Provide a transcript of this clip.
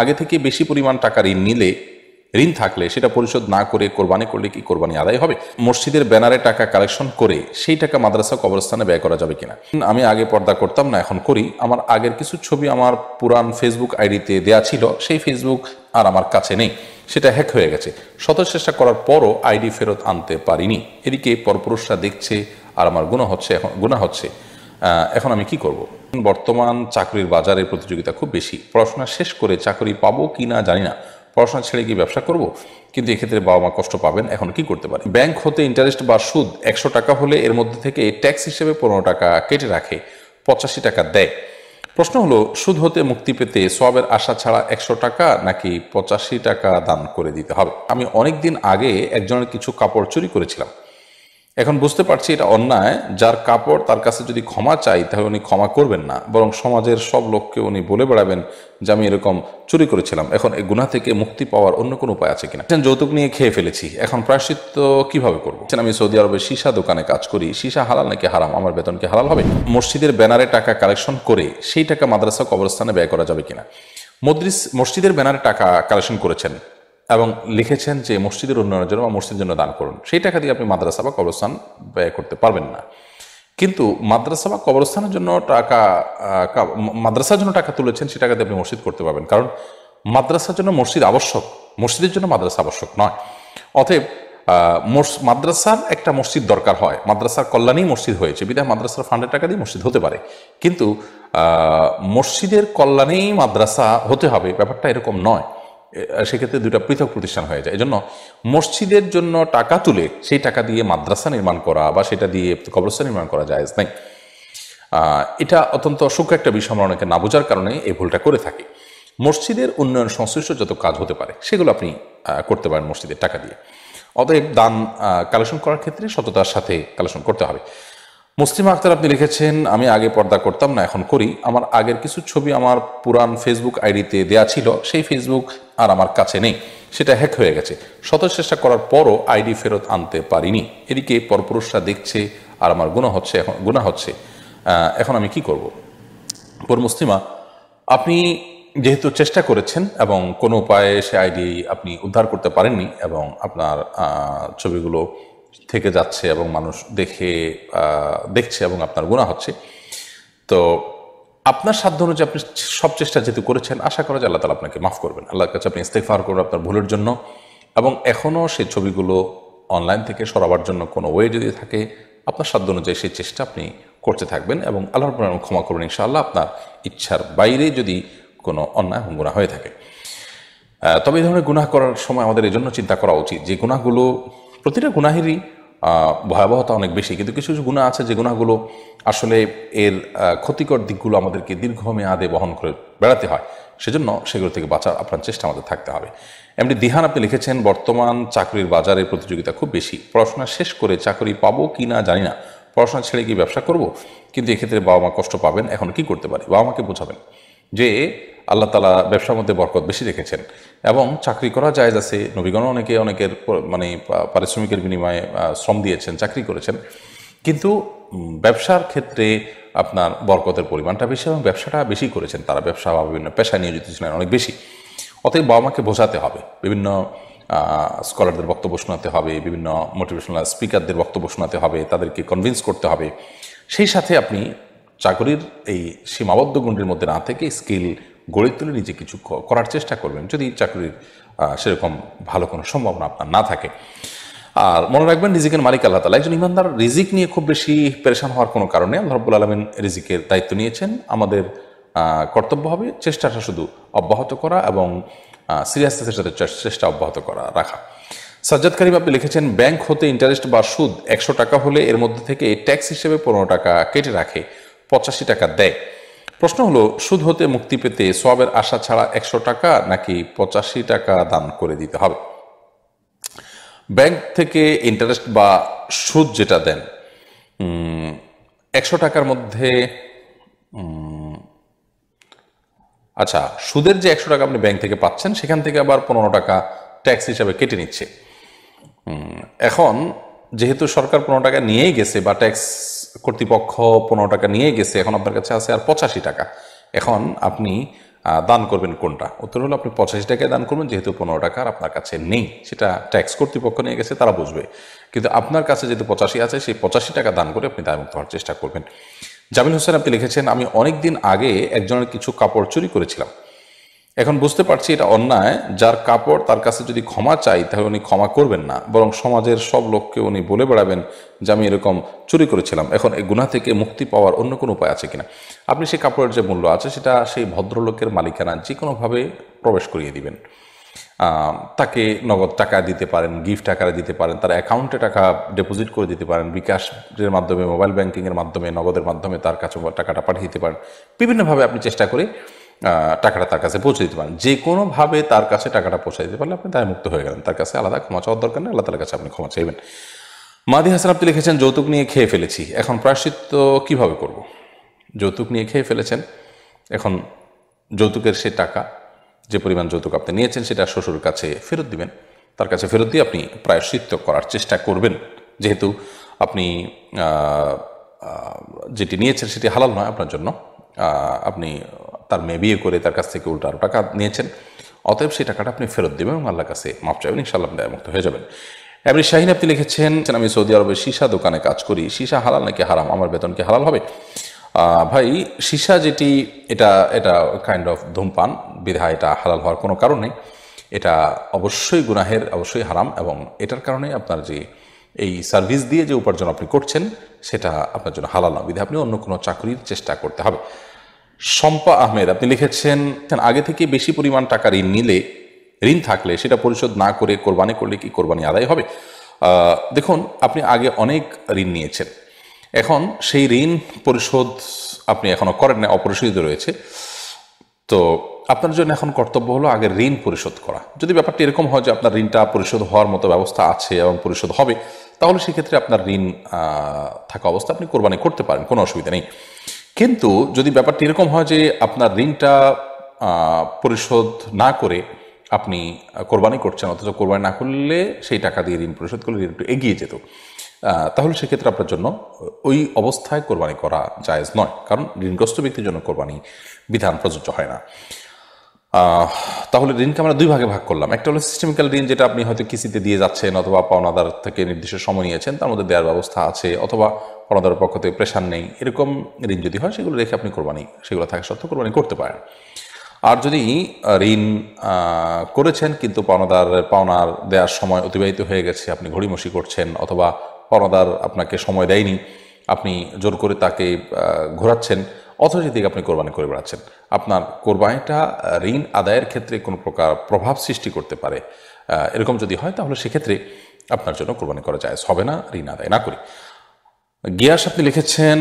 আগে থেকে বেশি পরিমাণ টাকা ঋণ নিলে ঋণ থাকলে সেটা পরিশোধ না করে কোরবানি করলে কি কোরবানি আদায় হবে মসজিদের ব্যানারে টাকা কালেকশন করে সেই টাকা মাদ্রাসা কবরস্থানে ব্যয় করা যাবে কিনা আমি আগে পর্দা করতাম না এখন করি আমার আগের কিছু ছবি আমার পুরান ফেসবুক আইডিতে দেয়া ছিল সেই ফেসবুক আর আমার কাছে নেই সেটা হ্যাক হয়ে গেছে শত চেষ্টা করার পরও আইডি ফেরত আনতে পারিনি এদিকে পরপুরুষরা দেখছে আর আমার গুণা হচ্ছে এখন গুণা হচ্ছে এখন আমি কি করব। বর্তমান চাকরির বাজারের প্রতিযোগিতা খুব বেশি পড়াশোনা শেষ করে চাকরি পাবো কি না জানি না পড়াশোনা ছেড়ে কি ব্যবসা করব কিন্তু এক্ষেত্রে বাবা মা কষ্ট পাবেন এখন কি করতে পারে ব্যাংক হতে ইন্টারেস্ট বা সুদ একশো টাকা হলে এর মধ্যে থেকে ট্যাক্স হিসেবে পনেরো টাকা কেটে রাখে পঁচাশি টাকা দেয় প্রশ্ন হলো সুদ হতে মুক্তি পেতে সবের আশা ছাড়া একশো টাকা নাকি পঁচাশি টাকা দান করে দিতে হবে আমি অনেক দিন আগে একজনের কিছু কাপড় চুরি করেছিলাম এখন বুঝতে পারছি এটা অন্যায় যার কাপড় তার কাছে যদি ক্ষমা চাই তাহলে উনি ক্ষমা করবেন না বরং সমাজের সব লোককে উনি বলে বেড়াবেন যে আমি এরকম চুরি করেছিলাম এখন এই গুণা থেকে মুক্তি পাওয়ার অন্য কোনো উপায় আছে কিনা যৌতুক নিয়ে খেয়ে ফেলেছি এখন প্রায়শ্চিত্ত কিভাবে করবো আমি সৌদি আরবে সীসা দোকানে কাজ করি সীসা হালাল নাকি হারাম আমার বেতন কি হালাল হবে মসজিদের ব্যানারে টাকা কালেকশন করে সেই টাকা মাদ্রাসা কবরস্থানে ব্যয় করা যাবে কিনা মদ্রিস মসজিদের ব্যানারে টাকা কালেকশন করেছেন এবং লিখেছেন যে মসজিদের উন্নয়নের জন্য বা মসজিদের জন্য দান করুন সেই টাকা দিয়ে আপনি মাদ্রাসা বা কবরস্থান ব্যয় করতে পারবেন না কিন্তু মাদ্রাসা বা কবরস্থানের জন্য টাকা মাদ্রাসার জন্য টাকা তুলেছেন সেই দিয়ে আপনি মসজিদ করতে পারবেন কারণ মাদ্রাসার জন্য মসজিদ আবশ্যক মসজিদের জন্য মাদ্রাসা আবশ্যক নয় অতএব মাদ্রাসার একটা মসজিদ দরকার হয় মাদ্রাসার কল্যাণেই মসজিদ হয়েছে বিধায় মাদ্রাসার ফান্ডের টাকা দিয়ে মসজিদ হতে পারে কিন্তু মসজিদের কল্যাণেই মাদ্রাসা হতে হবে ব্যাপারটা এরকম নয় সেক্ষেত্রে দুটা পৃথক প্রতিষ্ঠান হয়ে যায় এজন্য মসজিদের জন্য টাকা তুলে সেই টাকা দিয়ে মাদ্রাসা নির্মাণ করা বা সেটা দিয়ে কবরস্থান নির্মাণ করা যায় নাই এটা অত্যন্ত অসুখ একটা বিষয় আমরা অনেকে না বোঝার কারণে এই ভুলটা করে থাকি মসজিদের উন্নয়ন সংশ্লিষ্ট যত কাজ হতে পারে সেগুলো আপনি করতে পারেন মসজিদের টাকা দিয়ে অতএব দান কালেকশন করার ক্ষেত্রে সততার সাথে কালেকশন করতে হবে মুসলিম আক্তার আপনি লিখেছেন আমি আগে পর্দা করতাম না এখন করি আমার আগের কিছু ছবি আমার পুরান ফেসবুক আইডিতে দেয়া ছিল সেই ফেসবুক আর আমার কাছে নেই সেটা হ্যাক হয়ে গেছে শত চেষ্টা করার পরও আইডি ফেরত আনতে পারিনি এদিকে পরপুরুষরা দেখছে আর আমার গুণা হচ্ছে এখন গুণা হচ্ছে এখন আমি কি করব পর মুসলিমা আপনি যেহেতু চেষ্টা করেছেন এবং কোনো উপায়ে সে আইডি আপনি উদ্ধার করতে পারেননি এবং আপনার ছবিগুলো থেকে যাচ্ছে এবং মানুষ দেখে দেখছে এবং আপনার গুণা হচ্ছে তো আপনার সাধ্য অনুযায়ী আপনি সব চেষ্টা যেহেতু করেছেন আশা করা যে আল্লাহ তালা আপনাকে মাফ করবেন আল্লাহর কাছে আপনি ইস্তেফার করবেন আপনার ভুলের জন্য এবং এখনও সেই ছবিগুলো অনলাইন থেকে সরাবার জন্য কোনো ওয়ে যদি থাকে আপনার সাধ্য অনুযায়ী সেই চেষ্টা আপনি করতে থাকবেন এবং আল্লাহর পর ক্ষমা করবেন ইনশাআল্লাহ আপনার ইচ্ছার বাইরে যদি কোনো অন্যায় গুণা হয়ে থাকে তবে এই ধরনের গুনাহ করার সময় আমাদের এই জন্য চিন্তা করা উচিত যে গুণাগুলো প্রতিটা গুনাহেরই ভয়াবহতা অনেক বেশি কিন্তু কিছু কিছু গুণা আছে যে গুণাগুলো আসলে এর ক্ষতিকর দিকগুলো আমাদেরকে দীর্ঘমেয়াদে বহন করে বেড়াতে হয় সেজন্য সেগুলো থেকে বাঁচার আপনার চেষ্টা আমাদের থাকতে হবে এমনি দিহান আপনি লিখেছেন বর্তমান চাকরির বাজারে প্রতিযোগিতা খুব বেশি পড়াশোনা শেষ করে চাকরি পাবো কি না জানি না পড়াশোনা ছেড়ে কি ব্যবসা করব কিন্তু এক্ষেত্রে বাবা মা কষ্ট পাবেন এখন কি করতে পারি বাবা মাকে বোঝাবেন যে আল্লাহ তালা ব্যবসার মধ্যে বরকত বেশি রেখেছেন এবং চাকরি করা যায় আছে নবীগণ অনেকে অনেকের মানে পারিশ্রমিকের বিনিময়ে শ্রম দিয়েছেন চাকরি করেছেন কিন্তু ব্যবসার ক্ষেত্রে আপনার বরকতের পরিমাণটা বেশি এবং ব্যবসাটা বেশি করেছেন তারা ব্যবসা বা বিভিন্ন পেশায় নিয়োজিত ছিলেন অনেক বেশি অতএব বাবা মাকে বোঝাতে হবে বিভিন্ন স্কলারদের বক্তব্য শোনাতে হবে বিভিন্ন মোটিভেশনাল স্পিকারদের বক্তব্য শোনাতে হবে তাদেরকে কনভিন্স করতে হবে সেই সাথে আপনি চাকরির এই সীমাবদ্ধ গুণ্ডির মধ্যে না থেকে স্কিল গড়ে তুলে নিজে কিছু করার চেষ্টা করবেন যদি চাকরির সেরকম ভালো কোনো সম্ভাবনা আপনার না থাকে আর মনে রাখবেন রিজিকের মালিক আল্লাহ তালা একজন ইমানদার রিজিক নিয়ে খুব বেশি পেরেশান হওয়ার কোনো কারণে আল্লাহ রব্বুল আলমিন রিজিকের দায়িত্ব নিয়েছেন আমাদের কর্তব্য হবে চেষ্টাটা শুধু অব্যাহত করা এবং সিরিয়াসনেসের সাথে চেষ্টা অব্যাহত করা রাখা সাজ্জাদ কারিম আপনি লিখেছেন ব্যাংক হতে ইন্টারেস্ট বা সুদ একশো টাকা হলে এর মধ্যে থেকে ট্যাক্স হিসেবে পনেরো টাকা কেটে রাখে পঁচাশি টাকা দেয় প্রশ্ন হলো সুদ হতে মুক্তি পেতে সবের আশা ছাড়া একশো টাকা নাকি পঁচাশি টাকা দান করে দিতে হবে ব্যাংক থেকে ইন্টারেস্ট বা সুদ যেটা দেন একশো টাকার মধ্যে আচ্ছা সুদের যে একশো টাকা আপনি ব্যাংক থেকে পাচ্ছেন সেখান থেকে আবার পনেরো টাকা ট্যাক্স হিসাবে কেটে নিচ্ছে এখন যেহেতু সরকার পনেরো টাকা নিয়েই গেছে বা ট্যাক্স কর্তৃপক্ষ পনেরো টাকা নিয়ে গেছে এখন আপনার কাছে আছে আর পঁচাশি টাকা এখন আপনি দান করবেন কোনটা উত্তর হলো আপনি পঁচাশি টাকায় দান করবেন যেহেতু পনেরো টাকা আর আপনার কাছে নেই সেটা ট্যাক্স কর্তৃপক্ষ নিয়ে গেছে তারা বুঝবে কিন্তু আপনার কাছে যেহেতু পঁচাশি আছে সেই পঁচাশি টাকা দান করে আপনি দায়মুক্ত হওয়ার চেষ্টা করবেন জামিল হোসেন আপনি লিখেছেন আমি অনেক দিন আগে একজনের কিছু কাপড় চুরি করেছিলাম এখন বুঝতে পারছি এটা অন্যায় যার কাপড় তার কাছে যদি ক্ষমা চাই তাহলে উনি ক্ষমা করবেন না বরং সমাজের সব লোককে উনি বলে বেড়াবেন যে আমি এরকম চুরি করেছিলাম এখন এই গুণা থেকে মুক্তি পাওয়ার অন্য কোনো উপায় আছে কিনা আপনি সেই কাপড়ের যে মূল্য আছে সেটা সেই ভদ্রলোকের মালিকানা যে কোনোভাবে প্রবেশ করিয়ে দিবেন তাকে নগদ টাকা দিতে পারেন গিফট আকারে দিতে পারেন তার অ্যাকাউন্টে টাকা ডিপোজিট করে দিতে পারেন বিকাশের মাধ্যমে মোবাইল ব্যাংকিংয়ের মাধ্যমে নগদের মাধ্যমে তার কাছে টাকাটা পাঠিয়ে দিতে পারেন বিভিন্নভাবে আপনি চেষ্টা করে টাকাটা তার কাছে পৌঁছে দিতে পারেন যে কোনোভাবে তার কাছে টাকাটা পৌঁছে দিতে পারলে আপনি দায় মুক্ত হয়ে গেলেন তার কাছে আলাদা ক্ষমা চাওয়ার দরকার নেই আল্লাহ তার কাছে আপনি ক্ষমা চাইবেন মাদি হাসান আপনি লিখেছেন যৌতুক নিয়ে খেয়ে ফেলেছি এখন প্রায়শ্চিত্ত কিভাবে করব। যৌতুক নিয়ে খেয়ে ফেলেছেন এখন যৌতুকের সে টাকা যে পরিমাণ যৌতুক আপনি নিয়েছেন সেটা শ্বশুর কাছে ফেরত দিবেন তার কাছে ফেরত দিয়ে আপনি প্রায়শ্চিত্ত করার চেষ্টা করবেন যেহেতু আপনি যেটি নিয়েছেন সেটি হালাল নয় আপনার জন্য আপনি তার মেয়ে বিয়ে করে তার কাছ থেকে উল্টো আরও টাকা নিয়েছেন অতএব সেই টাকাটা আপনি ফেরত দেবেন এবং আল্লাহ কাছে মাপ চাইবেন ইনশাল্লাহ আপনি মুক্ত হয়ে যাবেন এমনি শাহিন আপনি লিখেছেন আমি সৌদি আরবে সীসা দোকানে কাজ করি সীসা হালাল নাকি হারাম আমার বেতন কি হালাল হবে ভাই সীসা যেটি এটা এটা কাইন্ড অফ ধূমপান বিধা এটা হালাল হওয়ার কোনো কারণ নেই এটা অবশ্যই গুনাহের অবশ্যই হারাম এবং এটার কারণে আপনার যে এই সার্ভিস দিয়ে যে উপার্জন আপনি করছেন সেটা আপনার জন্য হালাল না বিধে আপনি অন্য কোনো চাকরির চেষ্টা করতে হবে শম্পা আহমেদ আপনি লিখেছেন আগে থেকে বেশি পরিমাণ টাকা ঋণ নিলে ঋণ থাকলে সেটা পরিশোধ না করে কোরবানি করলে কি কোরবানি আদায় হবে দেখুন আপনি আগে অনেক ঋণ নিয়েছেন এখন সেই ঋণ পরিশোধ আপনি এখনও করেন না অপরিশোধিত রয়েছে তো আপনার জন্য এখন কর্তব্য হলো আগে ঋণ পরিশোধ করা যদি ব্যাপারটি এরকম হয় যে আপনার ঋণটা পরিশোধ হওয়ার মতো ব্যবস্থা আছে এবং পরিশোধ হবে তাহলে সেক্ষেত্রে আপনার ঋণ থাকা অবস্থা আপনি কোরবানি করতে পারেন কোনো অসুবিধা নেই কিন্তু যদি ব্যাপারটি এরকম হয় যে আপনার ঋণটা পরিশোধ না করে আপনি কোরবানি করছেন অথচ কোরবানি না করলে সেই টাকা দিয়ে ঋণ পরিশোধ করলে ঋণ একটু এগিয়ে যেত তাহলে সেক্ষেত্রে আপনার জন্য ওই অবস্থায় কোরবানি করা জায়জ নয় কারণ ঋণগ্রস্ত ব্যক্তির জন্য কোরবানি বিধান প্রযোজ্য হয় না তাহলে ঋণকে আমরা দুই ভাগে ভাগ করলাম একটা হলো সিস্টেমিক্যাল ঋণ যেটা আপনি হয়তো কিস্তিতে দিয়ে যাচ্ছেন অথবা পাওনাদার থেকে নির্দিষ্ট সময় নিয়েছেন তার মধ্যে দেওয়ার ব্যবস্থা আছে অথবা পাওনাদার পক্ষ থেকে প্রেশার নেই এরকম ঋণ যদি হয় সেগুলো রেখে আপনি কোরবানি সেগুলো থাকে সত্ত্বেও কোরবানি করতে পারেন আর যদি ঋণ করেছেন কিন্তু পাওনাদার পাওনার দেওয়ার সময় অতিবাহিত হয়ে গেছে আপনি ঘড়িমসি করছেন অথবা পাওনাদার আপনাকে সময় দেয়নি আপনি জোর করে তাকে ঘোরাচ্ছেন অথচ দিকে আপনি কোরবানি করে বেড়াচ্ছেন আপনার কোরবানিটা ঋণ আদায়ের ক্ষেত্রে কোনো প্রকার প্রভাব সৃষ্টি করতে পারে এরকম যদি হয় তাহলে সেক্ষেত্রে আপনার জন্য কোরবানি করা যায় হবে না ঋণ আদায় না করি গিয়াস আপনি লিখেছেন